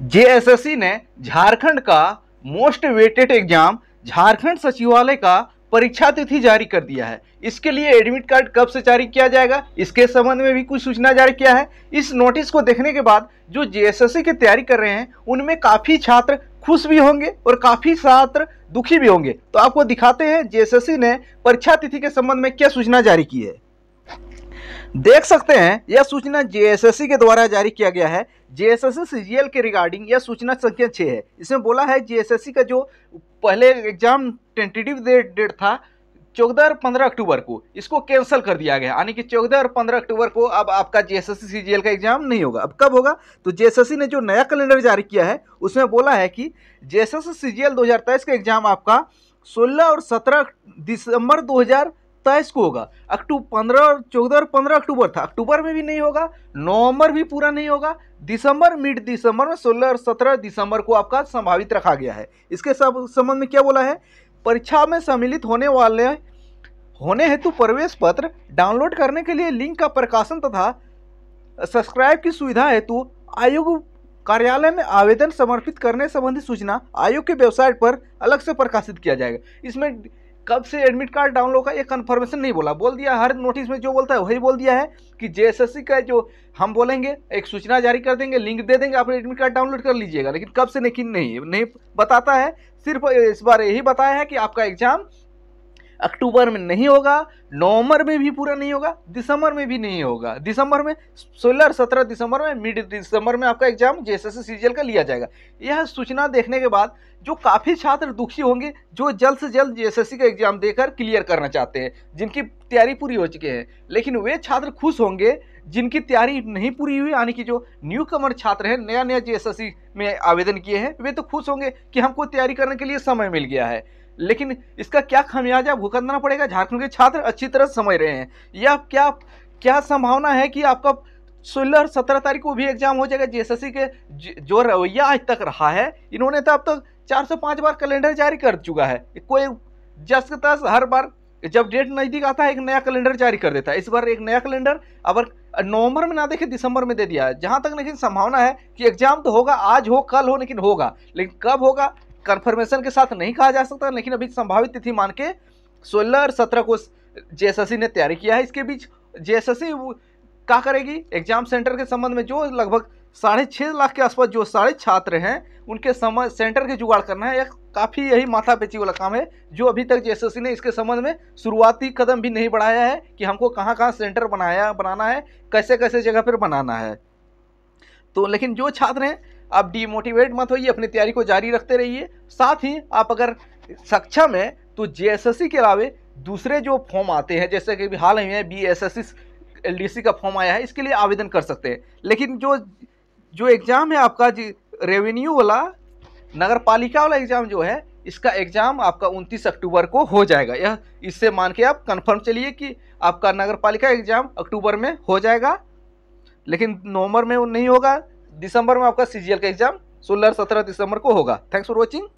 JSSC ने झारखंड का most weighted exam Jharkhand सचिवालय का परीक्षा तिथि जारी कर दिया है इसके लिए एडमिट कार्ड कब से जारी किया जाएगा इसके संबंध में भी कुछ सूचना जारी किया है इस नोटिस को देखने के बाद जो जेएसएससी की तैयारी कर रहे हैं उनमें काफ़ी छात्र खुश भी होंगे और काफ़ी छात्र दुखी भी होंगे तो आपको दिखाते हैं जेएसएससी ने परीक्षा तिथि के संबंध में क्या सूचना जारी की है देख सकते हैं यह सूचना जेएसएससी के द्वारा जारी किया गया है जेएसएससी सीजीएल के रिगार्डिंग यह सूचना संख्या छः है इसमें बोला है जेएसएससी का जो पहले एग्जाम टेंटेटिव डेट था चौदह और पंद्रह अक्टूबर को इसको कैंसिल कर दिया गया यानी कि चौदह और पंद्रह अक्टूबर को अब आपका जे एस का एग्जाम नहीं होगा अब कब होगा तो जे ने जो नया कैलेंडर जारी किया है उसमें बोला है कि जे एस 2023 का एग्जाम आपका सोलह और सत्रह दिसंबर दो सत्ताईस को होगा अक्टूबर पंद्रह चौदह और पंद्रह अक्टूबर था अक्टूबर में भी नहीं होगा नवंबर भी पूरा नहीं होगा दिसंबर मिड दिसंबर में सोलह और सत्रह दिसंबर को आपका संभावित रखा गया है इसके सब संबंध में क्या बोला है परीक्षा में सम्मिलित होने वाले होने हेतु प्रवेश पत्र डाउनलोड करने के लिए लिंक का प्रकाशन तथा सब्सक्राइब की सुविधा हेतु आयोग कार्यालय में आवेदन समर्पित करने संबंधी सूचना आयोग के वेबसाइट पर अलग से प्रकाशित किया जाएगा इसमें कब से एडमिट कार्ड डाउनलोड का ये कन्फर्मेशन नहीं बोला बोल दिया हर नोटिस में जो बोलता है वही बोल दिया है कि जे का जो हम बोलेंगे एक सूचना जारी कर देंगे लिंक दे देंगे आप एडमिट कार्ड डाउनलोड कर लीजिएगा लेकिन कब से लेकिन नहीं नहीं बताता है सिर्फ इस बार यही बताया है कि आपका एग्जाम अक्टूबर में नहीं होगा नवंबर में भी पूरा नहीं होगा दिसंबर में भी नहीं होगा दिसंबर में सोलह और सत्रह दिसंबर में मिड दिसंबर में आपका एग्जाम जेएसएससी एस का लिया जाएगा यह सूचना देखने के बाद जो काफ़ी छात्र दुखी होंगे जो जल्द से जल्द जे का एग्जाम देकर क्लियर करना चाहते हैं जिनकी तैयारी पूरी हो चुकी है लेकिन वे छात्र खुश होंगे जिनकी तैयारी नहीं पूरी हुई यानी कि जो न्यू कमर छात्र हैं नया नया जे में आवेदन किए हैं वे तो खुश होंगे कि हमको तैयारी करने के लिए समय मिल गया है लेकिन इसका क्या खामियाजा भुगतना पड़ेगा झारखंड के छात्र अच्छी तरह समझ रहे हैं या क्या क्या संभावना है कि आपका सोलह और सत्रह तारीख को भी एग्जाम हो जाएगा जीएसएससी के जो रवैया आज तक रहा है इन्होंने तो अब तक चार सौ पाँच बार कैलेंडर जारी कर चुका है कोई जस तस हर बार जब डेट नज़दीक आता है एक नया कैलेंडर जारी कर देता है इस बार एक नया कैलेंडर अगर नवंबर में ना देखे दिसंबर में दे दिया है जहाँ तक लेकिन संभावना है कि एग्जाम तो होगा आज हो कल हो लेकिन होगा लेकिन कब होगा कन्फर्मेशन के साथ नहीं कहा जा सकता लेकिन अभी संभावित तिथि मान के सोलह और सत्रह को जे ने तैयारी किया है इसके बीच जेएसएससी क्या करेगी एग्जाम सेंटर के संबंध में जो लगभग साढ़े छः लाख के आसपास जो सारे छात्र हैं उनके समय सेंटर के जुगाड़ करना है एक काफ़ी यही माथा पेची वाला काम है जो अभी तक जेएसएससी ने इसके संबंध में शुरुआती कदम भी नहीं बढ़ाया है कि हमको कहाँ कहाँ सेंटर बनाया बनाना है कैसे कैसे जगह पर बनाना है तो लेकिन जो छात्र हैं आप डीमोटिवेट मत होइए अपनी तैयारी को जारी रखते रहिए साथ ही आप अगर सक्षम है तो जे के अलावे दूसरे जो फॉर्म आते हैं जैसे कि हाल ही में बी एस एस एल का फॉर्म आया है इसके लिए आवेदन कर सकते हैं लेकिन जो जो एग्ज़ाम है आपका रेवेन्यू वाला नगर पालिका वाला एग्ज़ाम जो है इसका एग्ज़ाम आपका 29 अक्टूबर को हो जाएगा यह इससे मान के आप कंफर्म चलिए कि आपका नगर पालिका एग्ज़ाम अक्टूबर में हो जाएगा लेकिन नवंबर में नहीं होगा दिसंबर में आपका सीजीएल का एग्जाम सोलह सत्रह दिसंबर को होगा थैंक्स फॉर वॉचिंग